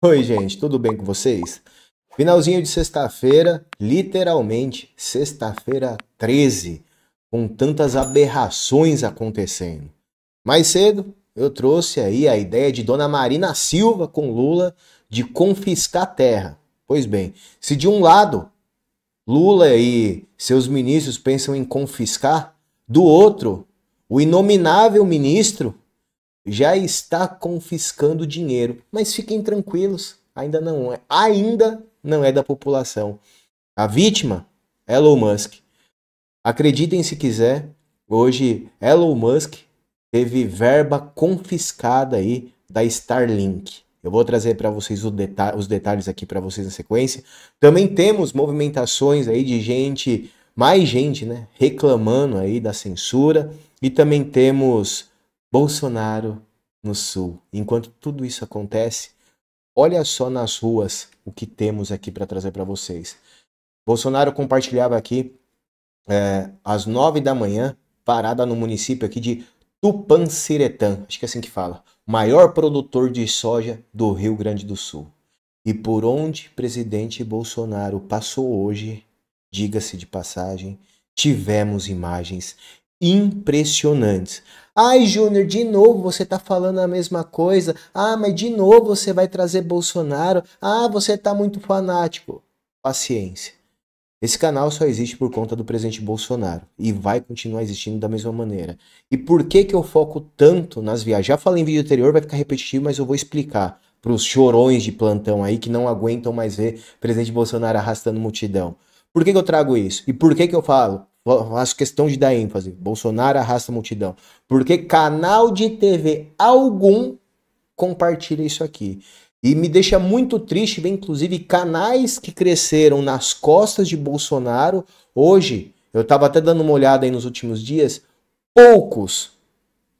Oi, gente, tudo bem com vocês? Finalzinho de sexta-feira, literalmente sexta-feira 13, com tantas aberrações acontecendo. Mais cedo, eu trouxe aí a ideia de Dona Marina Silva com Lula de confiscar terra. Pois bem, se de um lado Lula e seus ministros pensam em confiscar, do outro, o inominável ministro já está confiscando dinheiro. Mas fiquem tranquilos, ainda não é, ainda não é da população. A vítima, Elon Musk. Acreditem se quiser, hoje Elon Musk teve verba confiscada aí da Starlink. Eu vou trazer para vocês deta os detalhes aqui para vocês na sequência. Também temos movimentações aí de gente, mais gente, né, reclamando aí da censura e também temos Bolsonaro no Sul. Enquanto tudo isso acontece, olha só nas ruas o que temos aqui para trazer para vocês. Bolsonaro compartilhava aqui é, às nove da manhã, parada no município aqui de Tupanciretã, acho que é assim que fala, maior produtor de soja do Rio Grande do Sul. E por onde presidente Bolsonaro passou hoje, diga-se de passagem, tivemos imagens impressionantes. Ai, Júnior, de novo você está falando a mesma coisa. Ah, mas de novo você vai trazer Bolsonaro. Ah, você está muito fanático. Paciência. Esse canal só existe por conta do presidente Bolsonaro e vai continuar existindo da mesma maneira. E por que que eu foco tanto nas viagens? Já falei em vídeo anterior, vai ficar repetitivo, mas eu vou explicar para os chorões de plantão aí que não aguentam mais ver presidente Bolsonaro arrastando multidão. Por que, que eu trago isso? E por que, que eu falo? faço questão de dar ênfase. Bolsonaro arrasta a multidão. Porque canal de TV algum compartilha isso aqui. E me deixa muito triste ver, inclusive, canais que cresceram nas costas de Bolsonaro. Hoje, eu estava até dando uma olhada aí nos últimos dias, poucos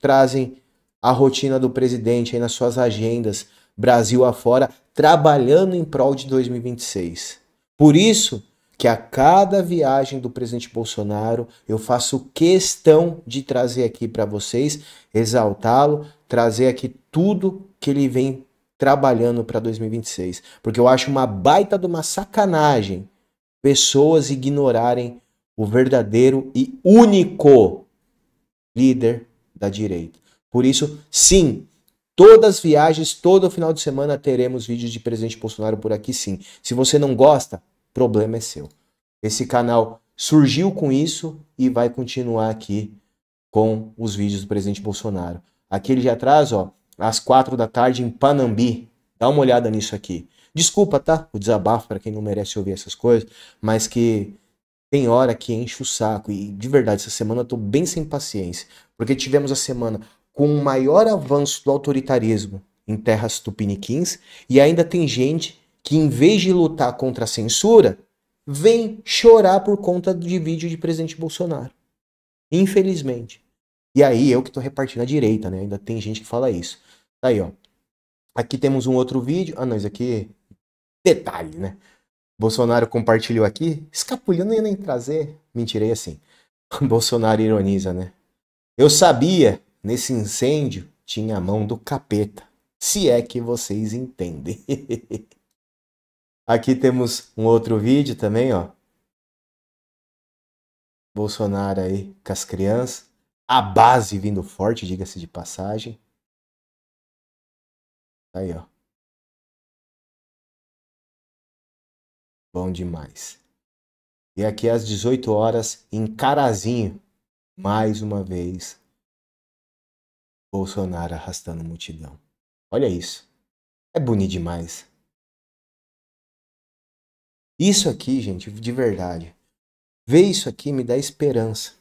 trazem a rotina do presidente aí nas suas agendas, Brasil afora, trabalhando em prol de 2026. Por isso, que a cada viagem do presidente Bolsonaro eu faço questão de trazer aqui para vocês, exaltá-lo, trazer aqui tudo que ele vem trabalhando para 2026, porque eu acho uma baita de uma sacanagem pessoas ignorarem o verdadeiro e único líder da direita. Por isso, sim, todas as viagens, todo final de semana teremos vídeos de presidente Bolsonaro por aqui, sim. Se você não gosta, problema é seu. Esse canal surgiu com isso e vai continuar aqui com os vídeos do presidente Bolsonaro. Aquele de atrás, ó, às quatro da tarde em Panambi. Dá uma olhada nisso aqui. Desculpa, tá? O desabafo para quem não merece ouvir essas coisas, mas que tem hora que enche o saco. E de verdade, essa semana eu tô bem sem paciência, porque tivemos a semana com o maior avanço do autoritarismo em terras tupiniquins e ainda tem gente que em vez de lutar contra a censura, vem chorar por conta de vídeo de presidente Bolsonaro. Infelizmente. E aí eu que estou repartindo a direita, né? Ainda tem gente que fala isso. Tá aí, ó. Aqui temos um outro vídeo. Ah, não, isso aqui detalhe, né? Bolsonaro compartilhou aqui, escapulhou, não ia nem trazer. Mentirei é assim. Bolsonaro ironiza, né? Eu sabia, nesse incêndio tinha a mão do capeta. Se é que vocês entendem. Aqui temos um outro vídeo também, ó. Bolsonaro aí com as crianças. A base vindo forte, diga-se de passagem. Aí, ó. Bom demais. E aqui às 18 horas, em Carazinho, mais uma vez, Bolsonaro arrastando multidão. Olha isso. É bonito demais. Isso aqui, gente, de verdade. Ver isso aqui me dá esperança.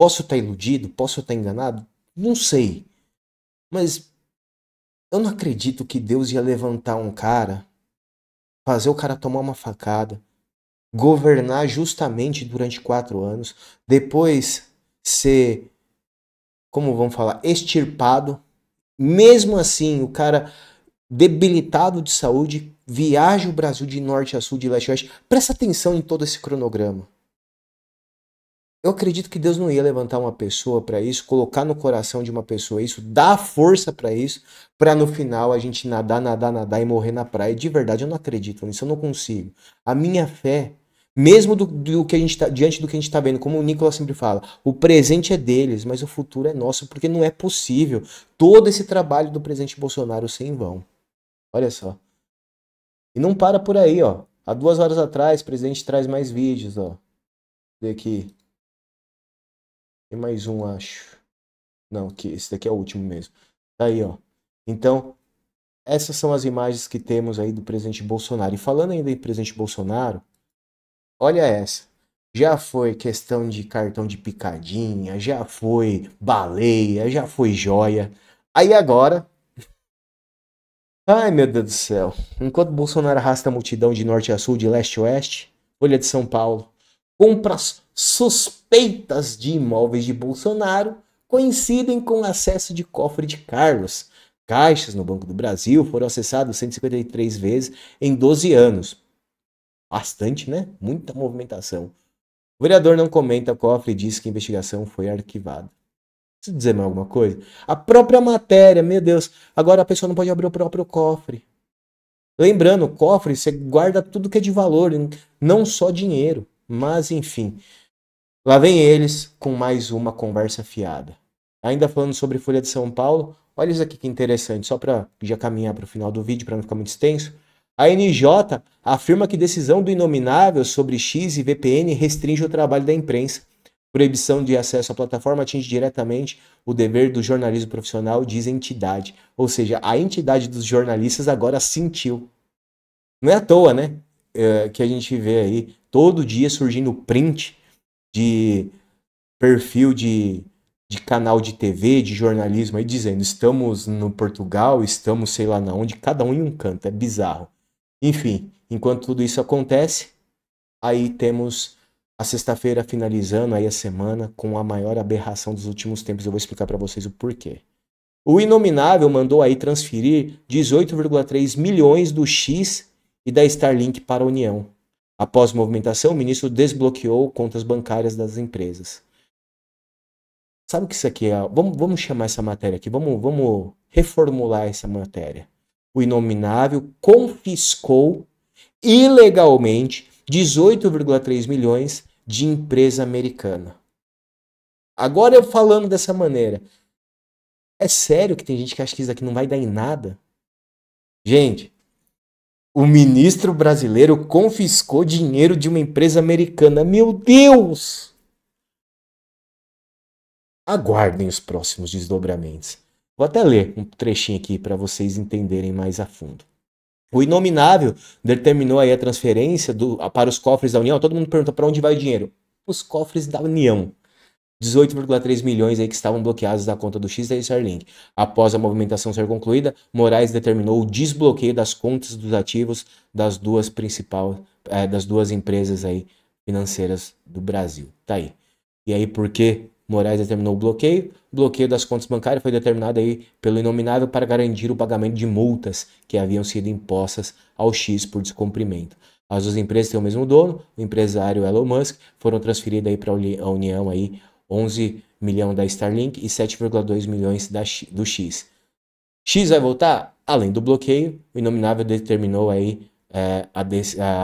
Posso estar tá iludido? Posso estar tá enganado? Não sei. Mas eu não acredito que Deus ia levantar um cara, fazer o cara tomar uma facada, governar justamente durante quatro anos, depois ser, como vamos falar, extirpado. Mesmo assim, o cara debilitado de saúde, viaja o Brasil de norte a sul, de leste a oeste. Presta atenção em todo esse cronograma. Eu acredito que Deus não ia levantar uma pessoa para isso, colocar no coração de uma pessoa isso, dar força para isso, para no final a gente nadar, nadar, nadar e morrer na praia. De verdade, eu não acredito nisso, eu não consigo. A minha fé, mesmo do, do que a gente tá, diante do que a gente está vendo, como o Nicolas sempre fala, o presente é deles, mas o futuro é nosso, porque não é possível todo esse trabalho do presidente Bolsonaro ser em vão. Olha só. E não para por aí, ó. Há duas horas atrás, o presidente traz mais vídeos, ó. Vê aqui. Tem mais um, acho. Não, que esse daqui é o último mesmo. Tá aí, ó. Então, essas são as imagens que temos aí do presidente Bolsonaro. E falando ainda em presidente Bolsonaro, olha essa. Já foi questão de cartão de picadinha, já foi baleia, já foi joia. Aí agora Ai, meu Deus do céu. Enquanto Bolsonaro arrasta a multidão de norte a sul, de leste a oeste, Folha de São Paulo. Compras suspeitas de imóveis de Bolsonaro coincidem com acesso de cofre de Carlos. Caixas no Banco do Brasil foram acessados 153 vezes em 12 anos. Bastante, né? Muita movimentação. O vereador não comenta cofre e diz que a investigação foi arquivada. Isso dizer mais alguma coisa? A própria matéria, meu Deus. Agora a pessoa não pode abrir o próprio cofre. Lembrando, cofre, você guarda tudo que é de valor, não só dinheiro. Mas, enfim. Lá vem eles com mais uma conversa fiada. Ainda falando sobre Folha de São Paulo, olha isso aqui que interessante, só para já caminhar para o final do vídeo, para não ficar muito extenso. A NJ afirma que decisão do inominável sobre X e VPN restringe o trabalho da imprensa. Proibição de acesso à plataforma atinge diretamente o dever do jornalismo profissional, diz entidade. Ou seja, a entidade dos jornalistas agora sentiu. Não é à toa, né? É, que a gente vê aí todo dia surgindo print de perfil de, de canal de TV, de jornalismo aí dizendo estamos no Portugal, estamos sei lá na onde, cada um em um canto, é bizarro. Enfim, enquanto tudo isso acontece, aí temos a sexta-feira finalizando aí a semana com a maior aberração dos últimos tempos, eu vou explicar para vocês o porquê. O Inominável mandou aí transferir 18,3 milhões do X e da Starlink para a União. Após movimentação, o ministro desbloqueou contas bancárias das empresas. Sabe o que isso aqui é? Vamos, vamos chamar essa matéria aqui, vamos, vamos reformular essa matéria. O Inominável confiscou ilegalmente 18,3 milhões de empresa americana. Agora eu falando dessa maneira. É sério que tem gente que acha que isso aqui não vai dar em nada? Gente, o ministro brasileiro confiscou dinheiro de uma empresa americana. Meu Deus! Aguardem os próximos desdobramentos. Vou até ler um trechinho aqui para vocês entenderem mais a fundo. O inominável determinou aí a transferência do, para os cofres da União. Todo mundo pergunta para onde vai o dinheiro? Os cofres da União. 18,3 milhões aí que estavam bloqueados da conta do X da Starlink. Após a movimentação ser concluída, Moraes determinou o desbloqueio das contas dos ativos das duas principais, é, eh, das duas empresas aí financeiras do Brasil. Tá aí. E aí, por que Moraes determinou o bloqueio. O bloqueio das contas bancárias foi determinado aí pelo inominável para garantir o pagamento de multas que haviam sido impostas ao X por descumprimento. As duas empresas têm o mesmo dono, o empresário Elon Musk, foram transferidas aí para a União aí 11 milhões da Starlink e 7,2 milhões da, do X. X vai voltar? Além do bloqueio, o inominável determinou aí é, a,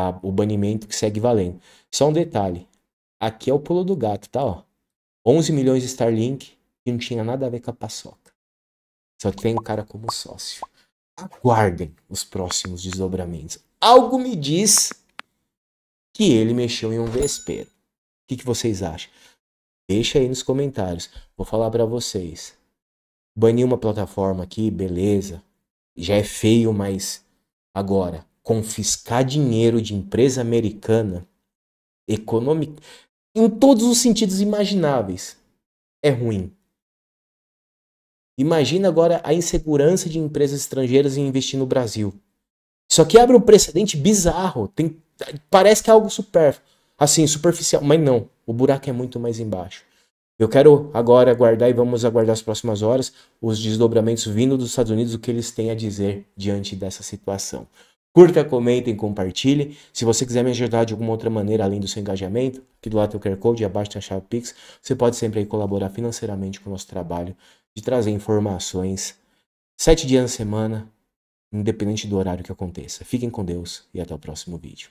a, o banimento que segue valendo. Só um detalhe, aqui é o pulo do gato, tá? Ó. 11 milhões de Starlink que não tinha nada a ver com a paçoca. Só tem o cara como sócio. Aguardem os próximos desdobramentos. Algo me diz que ele mexeu em um vespeiro. O que, que vocês acham? Deixa aí nos comentários. Vou falar para vocês. Banir uma plataforma aqui, beleza. Já é feio, mas agora confiscar dinheiro de empresa americana econômica em todos os sentidos imagináveis, é ruim. Imagina agora a insegurança de empresas estrangeiras em investir no Brasil. Isso aqui abre um precedente bizarro. Tem, parece que é algo super, assim, superficial, mas não. O buraco é muito mais embaixo. Eu quero agora aguardar e vamos aguardar as próximas horas os desdobramentos vindo dos Estados Unidos, o que eles têm a dizer diante dessa situação. Curta, comentem, compartilhe. Se você quiser me ajudar de alguma outra maneira além do seu engajamento, que do lado tem o QR Code e abaixo tem a chave Pix, você pode sempre colaborar financeiramente com o nosso trabalho de trazer informações sete dias na semana, independente do horário que aconteça. Fiquem com Deus e até o próximo vídeo.